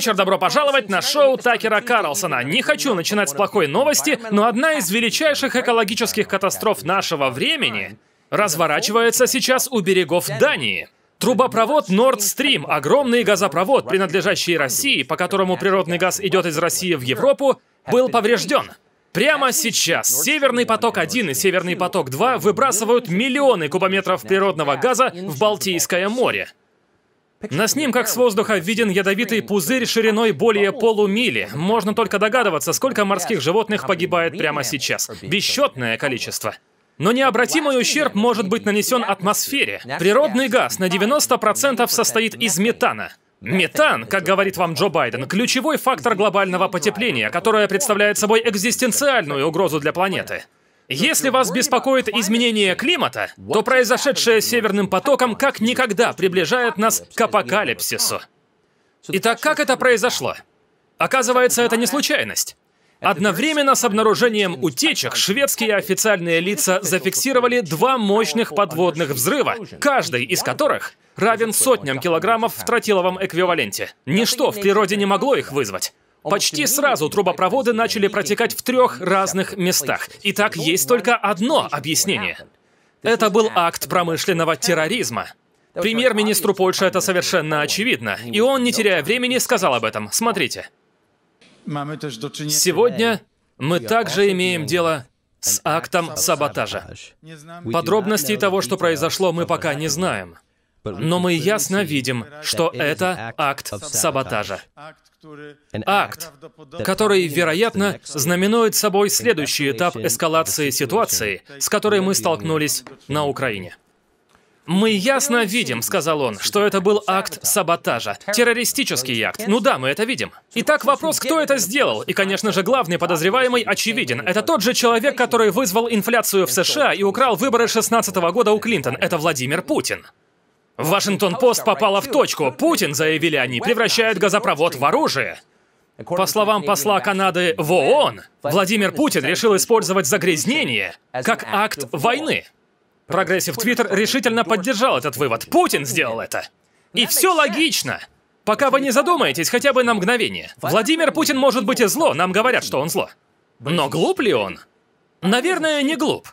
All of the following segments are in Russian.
вечер, добро пожаловать на шоу Такера Карлсона. Не хочу начинать с плохой новости, но одна из величайших экологических катастроф нашего времени разворачивается сейчас у берегов Дании. Трубопровод Nord Stream, огромный газопровод, принадлежащий России, по которому природный газ идет из России в Европу, был поврежден. Прямо сейчас Северный поток-1 и Северный поток-2 выбрасывают миллионы кубометров природного газа в Балтийское море. На ним, как с воздуха, виден ядовитый пузырь шириной более полумили. Можно только догадываться, сколько морских животных погибает прямо сейчас. Бесчетное количество. Но необратимый ущерб может быть нанесен атмосфере. Природный газ на 90% состоит из метана. Метан, как говорит вам Джо Байден, ключевой фактор глобального потепления, которое представляет собой экзистенциальную угрозу для планеты. Если вас беспокоит изменение климата, то произошедшее с Северным потоком как никогда приближает нас к апокалипсису. Итак, как это произошло? Оказывается, это не случайность. Одновременно с обнаружением утечек шведские официальные лица зафиксировали два мощных подводных взрыва, каждый из которых равен сотням килограммов в тротиловом эквиваленте. Ничто в природе не могло их вызвать. Почти сразу трубопроводы начали протекать в трех разных местах. Итак, ну, есть ну, только ну, одно объяснение. Это был акт промышленного терроризма. Премьер-министру Польши это совершенно очевидно, и он, не теряя времени, сказал об этом. Смотрите. Сегодня мы также имеем дело с актом саботажа. Подробностей того, что произошло, мы пока не знаем. Но мы ясно видим, что это акт саботажа акт, который, вероятно, знаменует собой следующий этап эскалации ситуации, с которой мы столкнулись на Украине. «Мы ясно видим», — сказал он, — «что это был акт саботажа, террористический акт. Ну да, мы это видим». Итак, вопрос, кто это сделал? И, конечно же, главный подозреваемый очевиден. Это тот же человек, который вызвал инфляцию в США и украл выборы 16 года у Клинтон. Это Владимир Путин. Вашингтон-Пост попала в точку. Путин, заявили они, превращает газопровод в оружие. По словам посла Канады в ООН, Владимир Путин решил использовать загрязнение как акт войны. Прогрессив Твиттер решительно поддержал этот вывод. Путин сделал это. И все логично. Пока вы не задумаетесь хотя бы на мгновение. Владимир Путин может быть и зло, нам говорят, что он зло. Но глуп ли он? Наверное, не глуп.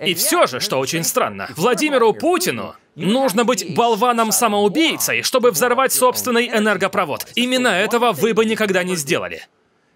И все же, что очень странно, Владимиру Путину Нужно быть болваном-самоубийцей, чтобы взорвать собственный энергопровод. Именно этого вы бы никогда не сделали.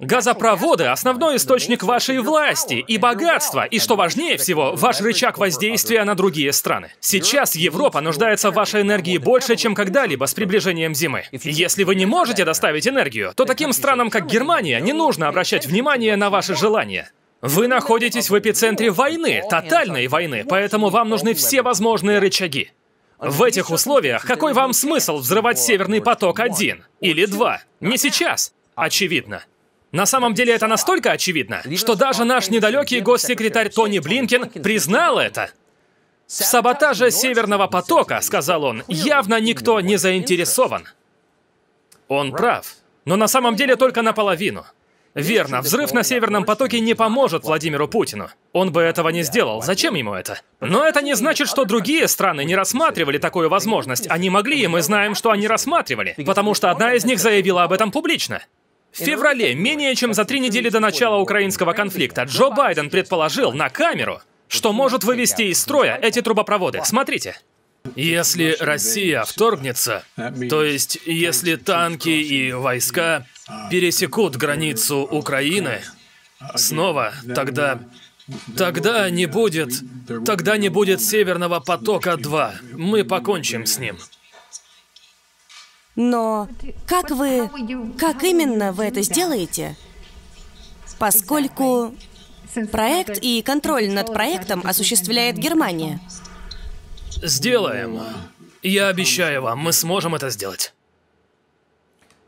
Газопроводы – основной источник вашей власти и богатства, и, что важнее всего, ваш рычаг воздействия на другие страны. Сейчас Европа нуждается в вашей энергии больше, чем когда-либо с приближением зимы. Если вы не можете доставить энергию, то таким странам, как Германия, не нужно обращать внимание на ваши желания. Вы находитесь в эпицентре войны, тотальной войны, поэтому вам нужны все возможные рычаги. В этих условиях какой вам смысл взрывать Северный поток один или два? Не сейчас, очевидно. На самом деле это настолько очевидно, что даже наш недалекий госсекретарь Тони Блинкен признал это. В саботаже Северного потока, сказал он, явно никто не заинтересован. Он прав, но на самом деле только наполовину. Верно, взрыв на Северном потоке не поможет Владимиру Путину. Он бы этого не сделал. Зачем ему это? Но это не значит, что другие страны не рассматривали такую возможность. Они могли, и мы знаем, что они рассматривали. Потому что одна из них заявила об этом публично. В феврале, менее чем за три недели до начала украинского конфликта, Джо Байден предположил на камеру, что может вывести из строя эти трубопроводы. Смотрите. Если Россия вторгнется, то есть если танки и войска пересекут границу Украины, снова тогда... Тогда не будет... Тогда не будет Северного потока-2. Мы покончим с ним. Но как вы... Как именно вы это сделаете? Поскольку проект и контроль над проектом осуществляет Германия. Сделаем. Я обещаю вам, мы сможем это сделать.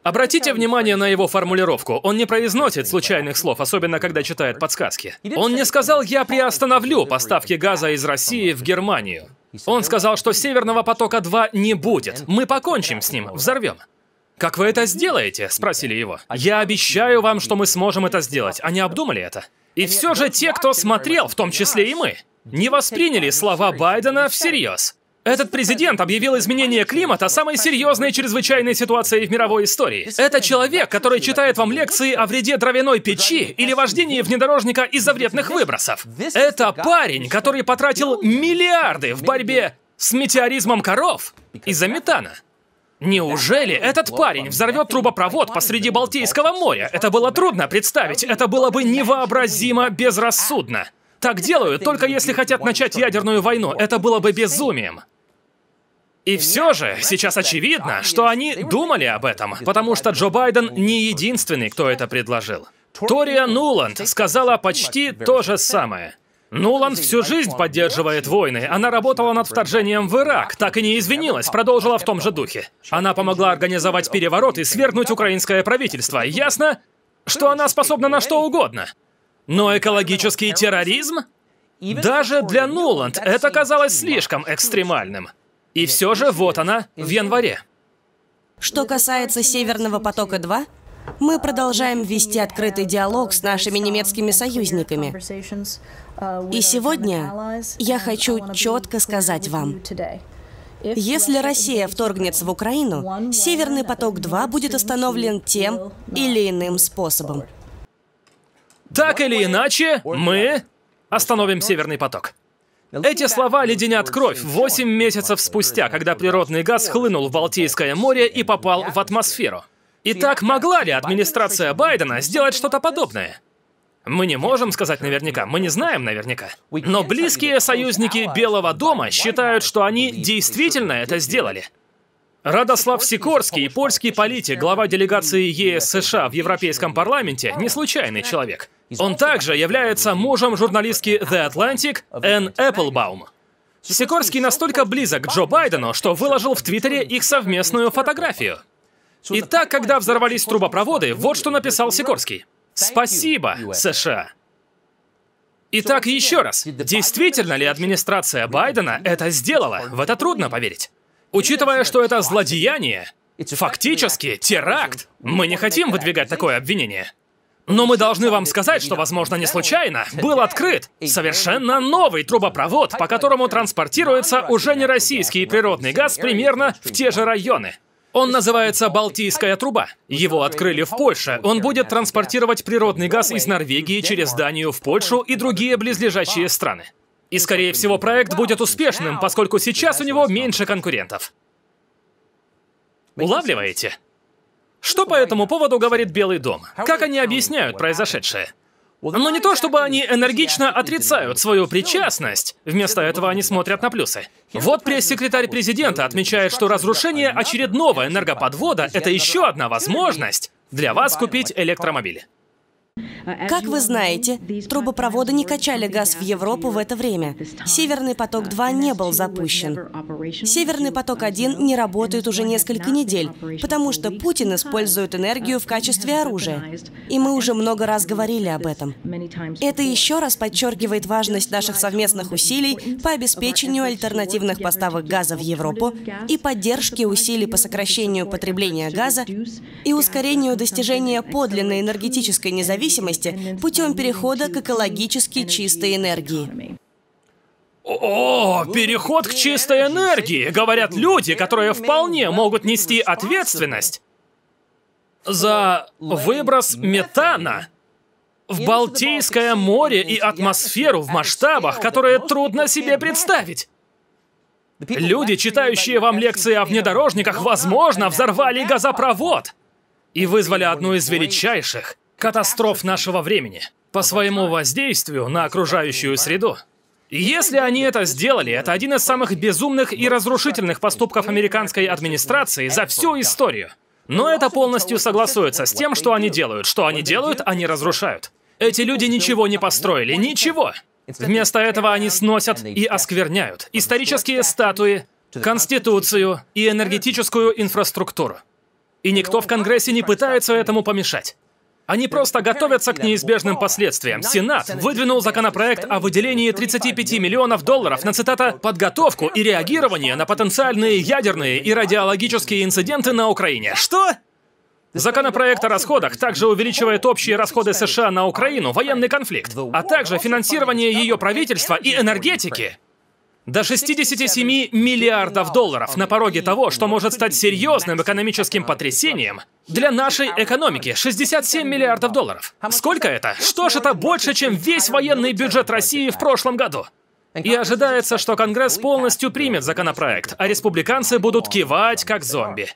Обратите внимание на его формулировку. Он не произносит случайных слов, особенно когда читает подсказки. Он не сказал «я приостановлю поставки газа из России в Германию». Он сказал, что «Северного потока-2» не будет. Мы покончим с ним, взорвем. «Как вы это сделаете?» — спросили его. «Я обещаю вам, что мы сможем это сделать». Они обдумали это. И все же те, кто смотрел, в том числе и мы, не восприняли слова Байдена всерьез. Этот президент объявил изменение климата самой серьезной чрезвычайной ситуацией в мировой истории. Это человек, который читает вам лекции о вреде дровяной печи или вождении внедорожника из-за вредных выбросов. Это парень, который потратил миллиарды в борьбе с метеоризмом коров из-за метана. Неужели этот парень взорвет трубопровод посреди Балтийского моря? Это было трудно представить, это было бы невообразимо безрассудно. Так делают, только если хотят начать ядерную войну. Это было бы безумием. И все же, сейчас очевидно, что они думали об этом, потому что Джо Байден не единственный, кто это предложил. Тория Нуланд сказала почти то же самое. Нуланд всю жизнь поддерживает войны. Она работала над вторжением в Ирак, так и не извинилась, продолжила в том же духе. Она помогла организовать переворот и свергнуть украинское правительство. Ясно, что она способна на что угодно. Но экологический терроризм? Даже для Нуланд это казалось слишком экстремальным. И все же вот она в январе. Что касается «Северного потока-2», мы продолжаем вести открытый диалог с нашими немецкими союзниками. И сегодня я хочу четко сказать вам, если Россия вторгнется в Украину, Северный поток-2 будет остановлен тем или иным способом. Так или иначе, мы остановим Северный поток. Эти слова леденят кровь 8 месяцев спустя, когда природный газ хлынул в Балтийское море и попал в атмосферу. Итак, могла ли администрация Байдена сделать что-то подобное? Мы не можем сказать наверняка, мы не знаем наверняка. Но близкие союзники Белого дома считают, что они действительно это сделали. Радослав Сикорский, польский политик, глава делегации ЕС США в Европейском парламенте, не случайный человек. Он также является мужем журналистки The Atlantic Энн Эпплбаум. Сикорский настолько близок к Джо Байдену, что выложил в Твиттере их совместную фотографию. Итак, когда взорвались трубопроводы, вот что написал Сикорский. «Спасибо, США». Итак, еще раз, действительно ли администрация Байдена это сделала? В это трудно поверить. Учитывая, что это злодеяние, фактически теракт, мы не хотим выдвигать такое обвинение. Но мы должны вам сказать, что, возможно, не случайно, был открыт совершенно новый трубопровод, по которому транспортируется уже не российский природный газ примерно в те же районы. Он называется «Балтийская труба». Его открыли в Польше. Он будет транспортировать природный газ из Норвегии через Данию в Польшу и другие близлежащие страны. И, скорее всего, проект будет успешным, поскольку сейчас у него меньше конкурентов. Улавливаете? Что по этому поводу говорит Белый дом? Как они объясняют произошедшее? Но не то, чтобы они энергично отрицают свою причастность, вместо этого они смотрят на плюсы. Вот пресс-секретарь президента отмечает, что разрушение очередного энергоподвода — это еще одна возможность для вас купить электромобиль. Как вы знаете, трубопроводы не качали газ в Европу в это время. Северный поток-2 не был запущен. Северный поток-1 не работает уже несколько недель, потому что Путин использует энергию в качестве оружия. И мы уже много раз говорили об этом. Это еще раз подчеркивает важность наших совместных усилий по обеспечению альтернативных поставок газа в Европу и поддержке усилий по сокращению потребления газа и ускорению достижения подлинной энергетической независимости зависимости путем перехода к экологически чистой энергии. О, переход к чистой энергии, говорят люди, которые вполне могут нести ответственность за выброс метана в Балтийское море и атмосферу в масштабах, которые трудно себе представить. Люди, читающие вам лекции о внедорожниках, возможно, взорвали газопровод и вызвали одну из величайших катастроф нашего времени по своему воздействию на окружающую среду. если они это сделали, это один из самых безумных и разрушительных поступков американской администрации за всю историю. Но это полностью согласуется с тем, что они делают. Что они делают, они разрушают. Эти люди ничего не построили, ничего. Вместо этого они сносят и оскверняют исторические статуи, конституцию и энергетическую инфраструктуру. И никто в Конгрессе не пытается этому помешать. Они просто готовятся к неизбежным последствиям. Сенат выдвинул законопроект о выделении 35 миллионов долларов на, цитата, «подготовку и реагирование на потенциальные ядерные и радиологические инциденты на Украине». Что? Законопроект о расходах также увеличивает общие расходы США на Украину, военный конфликт, а также финансирование ее правительства и энергетики до 67 миллиардов долларов на пороге того, что может стать серьезным экономическим потрясением для нашей экономики. 67 миллиардов долларов. Сколько это? Что ж, это больше, чем весь военный бюджет России в прошлом году. И ожидается, что Конгресс полностью примет законопроект, а республиканцы будут кивать как зомби.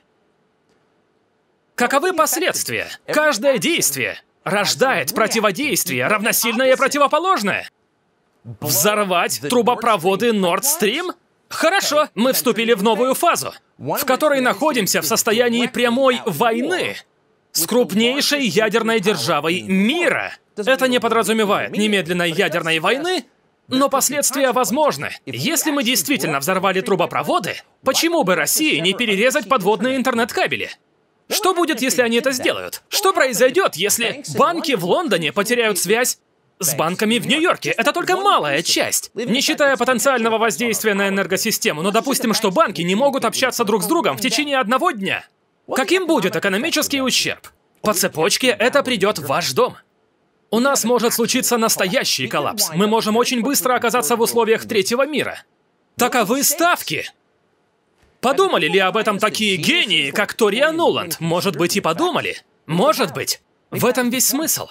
Каковы последствия? Каждое действие рождает противодействие, равносильное и противоположное. Взорвать трубопроводы Nord Stream? Хорошо, мы вступили в новую фазу, в которой находимся в состоянии прямой войны с крупнейшей ядерной державой мира. Это не подразумевает немедленной ядерной войны, но последствия возможны. Если мы действительно взорвали трубопроводы, почему бы России не перерезать подводные интернет-кабели? Что будет, если они это сделают? Что произойдет, если банки в Лондоне потеряют связь с банками в Нью-Йорке. Это только малая часть. Не считая потенциального воздействия на энергосистему, но допустим, что банки не могут общаться друг с другом в течение одного дня. Каким будет экономический ущерб? По цепочке это придет в ваш дом. У нас может случиться настоящий коллапс. Мы можем очень быстро оказаться в условиях третьего мира. Таковы ставки. Подумали ли об этом такие гении, как Тория Нуланд? Может быть, и подумали. Может быть. В этом весь смысл.